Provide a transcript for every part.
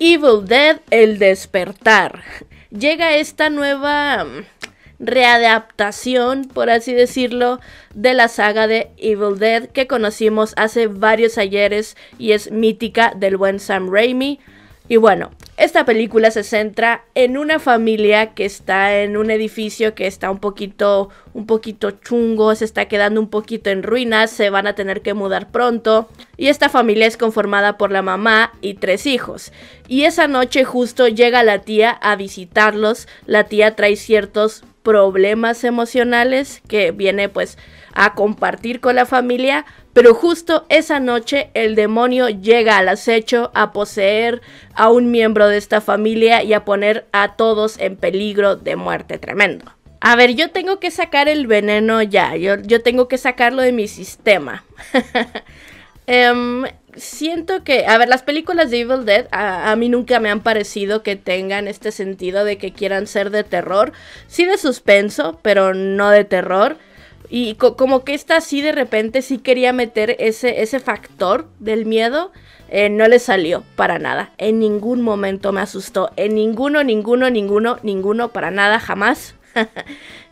Evil Dead, el despertar. Llega esta nueva mm, readaptación, por así decirlo, de la saga de Evil Dead que conocimos hace varios ayeres y es mítica del buen Sam Raimi. Y bueno, esta película se centra en una familia que está en un edificio que está un poquito, un poquito chungo, se está quedando un poquito en ruinas, se van a tener que mudar pronto. Y esta familia es conformada por la mamá y tres hijos. Y esa noche justo llega la tía a visitarlos. La tía trae ciertos problemas emocionales que viene pues a compartir con la familia, pero justo esa noche el demonio llega al acecho a poseer a un miembro de esta familia y a poner a todos en peligro de muerte tremendo. A ver, yo tengo que sacar el veneno ya, yo, yo tengo que sacarlo de mi sistema. Em, siento que, a ver, las películas de Evil Dead a, mí nunca me han parecido que tengan este sentido de que quieran ser de terror. Sí de suspenso, pero no de terror. Y como que esta sí de repente sí quería meter ese, ese factor del miedo. Eh, no le salió para nada. En ningún momento me asustó. En ninguno, ninguno, ninguno, ninguno, para nada, jamás.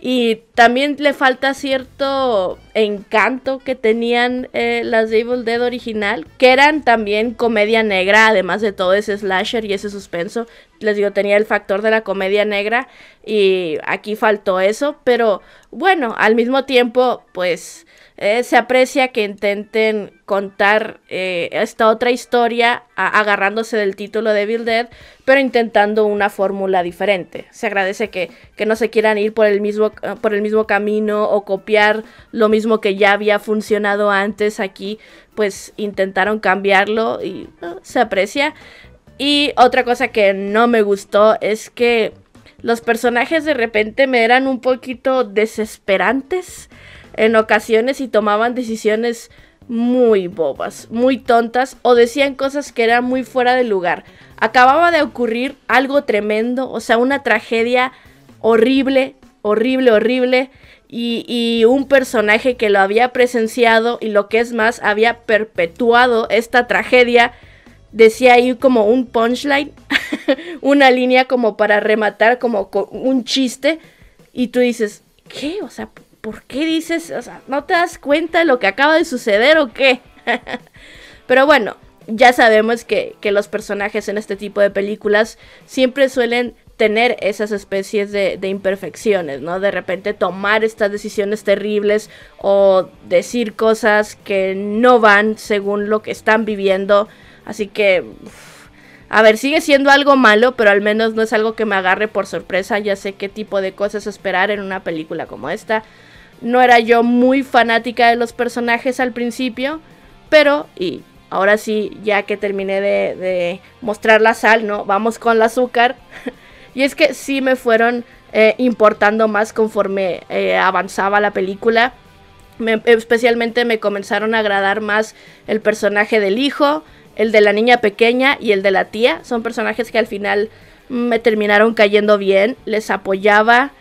y también le falta cierto encanto que tenían eh, las de Evil Dead original, que eran también comedia negra, además de todo ese slasher y ese suspenso. Les digo, tenía el factor de la comedia negra y aquí faltó eso, pero bueno, al mismo tiempo, pues eh, se aprecia que intenten contar eh, esta otra historia agarrándose del título de Evil Dead, pero intentando una fórmula diferente. Se agradece que, que no se quieran ir por el mismo, por el mismo camino o copiar lo mismo que ya había funcionado antes aquí, pues intentaron cambiarlo y ah, se aprecia. Y otra cosa que no me gustó es que los personajes de repente me eran un poquito desesperantes en ocasiones y tomaban decisiones muy bobas, muy tontas o decían cosas que eran muy fuera de lugar. Acababa de ocurrir algo tremendo, o sea, una tragedia horrible, horrible, horrible y, un personaje que lo había presenciado y lo que es más, había perpetuado esta tragedia. Decía ahí como un punchline, una línea como para rematar como un chiste. Y tú dices, ¿qué? O sea, ¿por qué dices? O sea, ¿no te das cuenta de lo que acaba de suceder o qué? Pero bueno, ya sabemos que, los personajes en este tipo de películas siempre suelen tener esas especies de, de, imperfecciones, ¿no? De repente tomar estas decisiones terribles o decir cosas que no van según lo que están viviendo. Así que, a ver, sigue siendo algo malo, pero al menos no es algo que me agarre por sorpresa. Ya sé qué tipo de cosas esperar en una película como esta. No era yo muy fanática de los personajes al principio, pero, y ahora sí, ya que terminé de, de mostrar la sal, ¿no? Vamos con el azúcar. Y es que sí me fueron eh, importando más conforme eh, avanzaba la película. especialmente me comenzaron a agradar más el personaje del hijo, el de la niña pequeña y el de la tía. Son personajes que al final me terminaron cayendo bien, les apoyaba.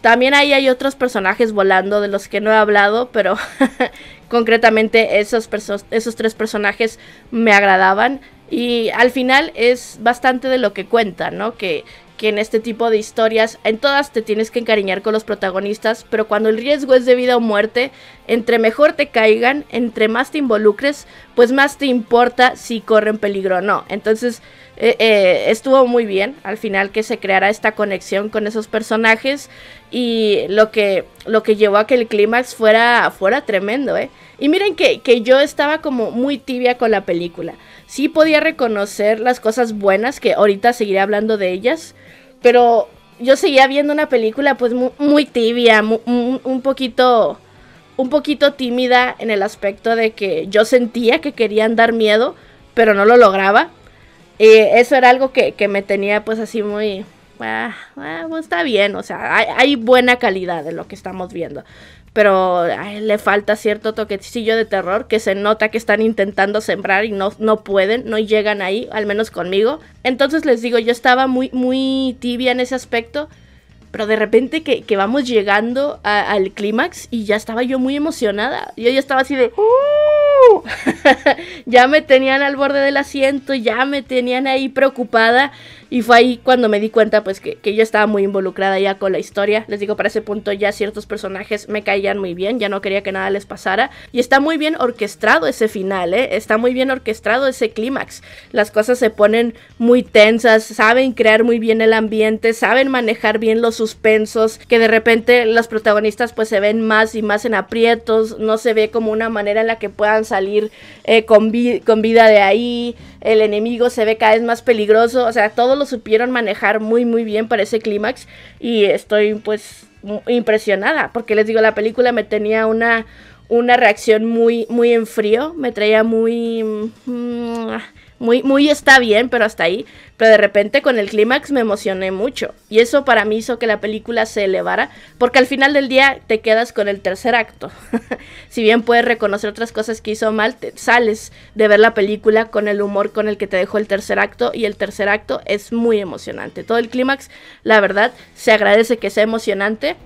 También ahí hay otros personajes volando de los que no he hablado, pero concretamente esos, esos tres personajes me agradaban. Y al final es bastante de lo que cuenta, ¿no? Que que en este tipo de historias, en todas te tienes que encariñar con los protagonistas, pero cuando el riesgo es de vida o muerte, entre mejor te caigan, entre más te involucres, pues más te importa si corren peligro o no. Entonces eh, eh, estuvo muy bien al final que se creara esta conexión con esos personajes y lo que, lo que llevó a que el clímax fuera, fuera tremendo. ¿eh? Y miren que yo estaba como muy tibia con la película sí podía reconocer las cosas buenas, que ahorita seguiré hablando de ellas, pero yo seguía viendo una película pues muy, tibia, un poquito un poquito tímida en el aspecto de que yo sentía que querían dar miedo, pero no lo lograba. y eso era algo que, me tenía pues así muy... Ah, ah, pues, está bien, o sea, hay, buena calidad de lo que estamos viendo pero le falta cierto toquecillo de terror que se nota que están intentando sembrar y no, no pueden, no llegan ahí, al menos conmigo. Entonces les digo, yo estaba muy, muy tibia en ese aspecto, pero de repente que, vamos llegando al clímax y ya estaba yo muy emocionada. Yo ya estaba así de... ¡Uh! ya me tenían al borde del asiento, ya me tenían ahí preocupada y fue ahí cuando me di cuenta pues que, yo estaba muy involucrada ya con la historia. Les digo, para ese punto ya ciertos personajes me caían muy bien, ya no quería que nada les pasara. Y está muy bien orquestado ese final, ¿eh? Está muy bien orquestado ese clímax. Las cosas se ponen muy tensas, saben crear muy bien el ambiente, saben manejar bien los suspensos, que de repente los protagonistas pues se ven más y más en aprietos, no se ve como una manera en la que puedan salir eh, con vida de ahí el enemigo se ve cada vez más peligroso, o sea, todos lo supieron manejar muy muy bien para ese clímax y estoy pues impresionada, porque les digo, la película me tenía una, una reacción muy, muy en frío, me traía muy... Mm, muy, está bien, pero hasta ahí. Pero de repente con el clímax me emocioné mucho. Y eso para mí hizo que la película se elevara, porque al final del día te quedas con el tercer acto. si bien puedes reconocer otras cosas que hizo mal, te sales de ver la película con el humor con el que te dejó el tercer acto. Y el tercer acto es muy emocionante. Todo el clímax, la verdad, se agradece que sea emocionante.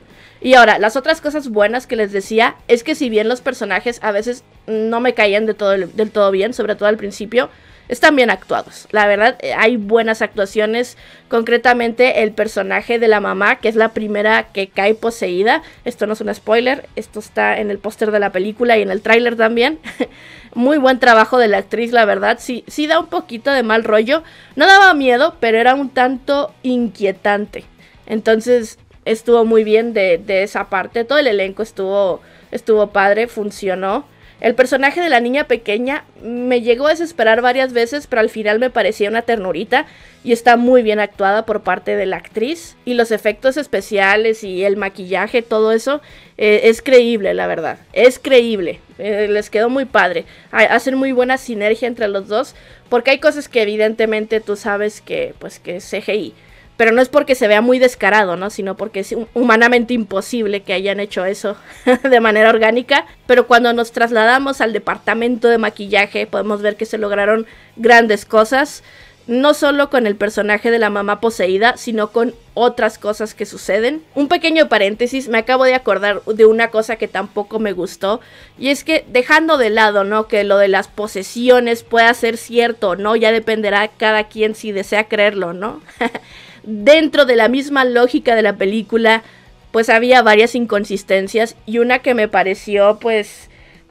Y ahora, las otras cosas buenas que les decía es que si bien los personajes a veces no me caían de todo, del todo bien, sobre todo al principio, están bien actuados. La verdad, eh, hay buenas actuaciones. Concretamente, el personaje de la mamá, que es la primera que cae poseída. Esto no es un spoiler, esto está en el póster de la película y en el tráiler también. Muy buen trabajo de la actriz, la verdad. Sí, sí da un poquito de mal rollo. No daba miedo, pero era un tanto inquietante. Entonces, estuvo muy bien de, esa parte. Todo el elenco estuvo, estuvo padre, funcionó. El personaje de la niña pequeña me llegó a desesperar varias veces, pero al final me parecía una ternurita y está muy bien actuada por parte de la actriz. Y los efectos especiales y el maquillaje, todo eso, eh, es creíble, la verdad. Es creíble. Eh, les quedó muy padre. Hacen muy buena sinergia entre los dos, porque hay cosas que evidentemente tú sabes que, pues, que es CGI. Pero no es porque se vea muy descarado, ¿no? Sino porque es humanamente imposible que hayan hecho eso de manera orgánica. Pero cuando nos trasladamos al departamento de maquillaje, podemos ver que se lograron grandes cosas. No solo con el personaje de la mamá poseída, sino con otras cosas que suceden. Un pequeño paréntesis, me acabo de acordar de una cosa que tampoco me gustó. Y es que dejando de lado, ¿no? Que lo de las posesiones pueda ser cierto no, ya dependerá cada quien si desea creerlo, ¿no? dentro de la misma lógica de la película, pues había varias inconsistencias y una que me pareció pues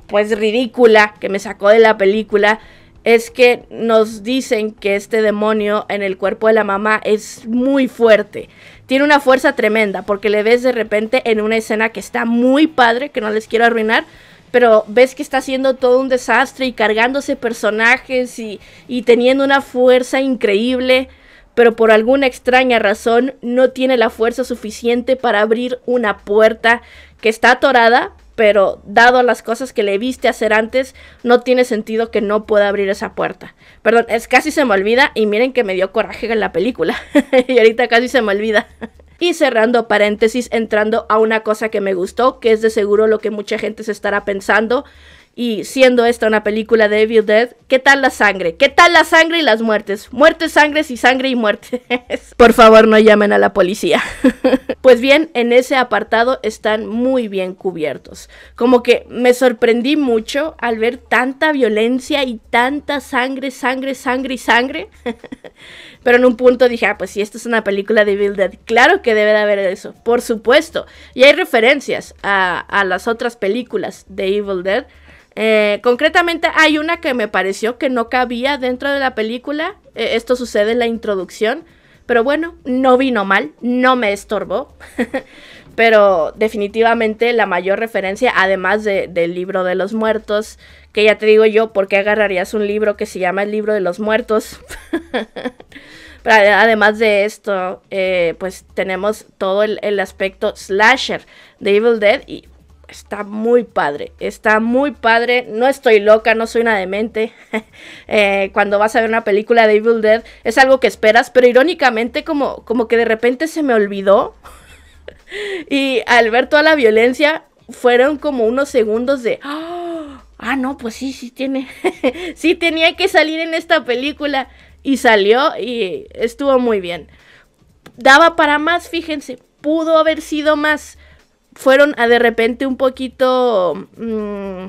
pues ridícula, que me sacó de la película, es que nos dicen que este demonio en el cuerpo de la mamá es muy fuerte. Tiene una fuerza tremenda porque le ves de repente en una escena que está muy padre, que no les quiero arruinar, pero ves que está haciendo todo un desastre y cargándose personajes y, y teniendo una fuerza increíble pero por alguna extraña razón no tiene la fuerza suficiente para abrir una puerta que está atorada, pero dado las cosas que le viste hacer antes, no tiene sentido que no pueda abrir esa puerta. Perdón, es casi se me olvida y miren que me dio coraje en la película y ahorita casi se me olvida. Y cerrando paréntesis, entrando a una cosa que me gustó, que es de seguro lo que mucha gente se estará pensando, y siendo esta una película de Evil Dead, ¿qué tal la sangre? ¿Qué tal la sangre y las muertes? Muertes, sangres y sangre y muertes. Por favor, no llamen a la policía. pues bien, en ese apartado están muy bien cubiertos. Como que me sorprendí mucho al ver tanta violencia y tanta sangre, sangre, sangre y sangre. Pero en un punto dije, ah, pues si esta es una película de Evil Dead, claro que debe de haber eso, por supuesto. Y hay referencias a, a las otras películas de Evil Dead eh, concretamente hay una que me pareció que no cabía dentro de la película. Eh, esto sucede en la introducción. Pero bueno, no vino mal, no me estorbó. pero definitivamente la mayor referencia, además del libro de los muertos, que ya te digo yo, ¿por qué agarrarías un libro que se llama el libro de los muertos? además de esto, eh, pues tenemos todo el, aspecto slasher de Evil Dead y está muy padre, está muy padre. No estoy loca, no soy una demente. Eh, cuando vas a ver una película de Evil Dead es algo que esperas, pero irónicamente como, como que de repente se me olvidó. y al ver toda la violencia fueron como unos segundos de... Ah, ah no, pues sí, sí tiene. sí tenía que salir en esta película. Y salió y estuvo muy bien. Daba para más, fíjense. Pudo haber sido más fueron a de repente un poquito... Mm,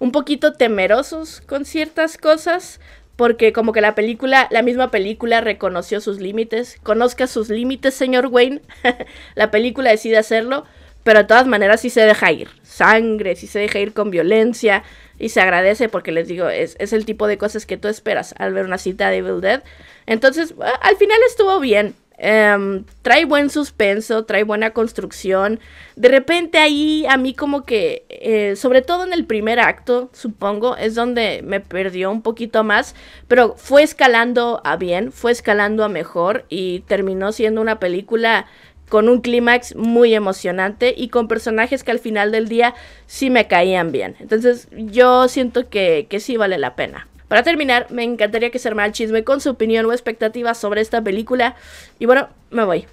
un poquito temerosos con ciertas cosas, porque como que la película, la misma película reconoció sus límites, conozca sus límites, señor Wayne, la película decide hacerlo, pero de todas maneras sí se deja ir, sangre, sí se deja ir con violencia, y se agradece porque les digo, es, es el tipo de cosas que tú esperas al ver una cita de Evil Dead. Entonces, al final estuvo bien, Em, trae buen suspenso, trae buena construcción. De repente ahí a mí como que, eh, sobre todo en el primer acto, supongo, es donde me perdió un poquito más, pero fue escalando a bien, fue escalando a mejor y terminó siendo una película con un clímax muy emocionante y con personajes que al final del día sí me caían bien. Entonces yo siento que sí vale la pena. Para terminar, me encantaría que se armara el chisme con su opinión o expectativas sobre esta película. Y bueno, me voy.